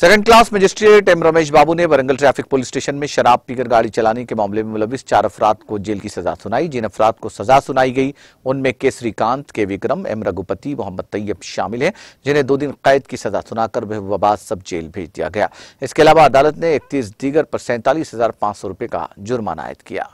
second class magistrate M Ramesh Babu ने Warangal traffic police station में शराब पीकर गाड़ी चलाने के मामले में मुलविस चार अफराद को जेल की सजा सुनाई जिन अफराद को सजा सुनाई गई उनमें K Srikanth K Vikram M Raghupathi Mohammed Tayyab शामिल हैं जिन्हें दो दिन कैद की सजा सुनाकर महबूबाबाद सब जेल भेज दिया गया इसके अलावा अदालत ने इकतीस दीगर पर सैंतालीस हजार पांच सौ रुपये का जुर्माना आयद किया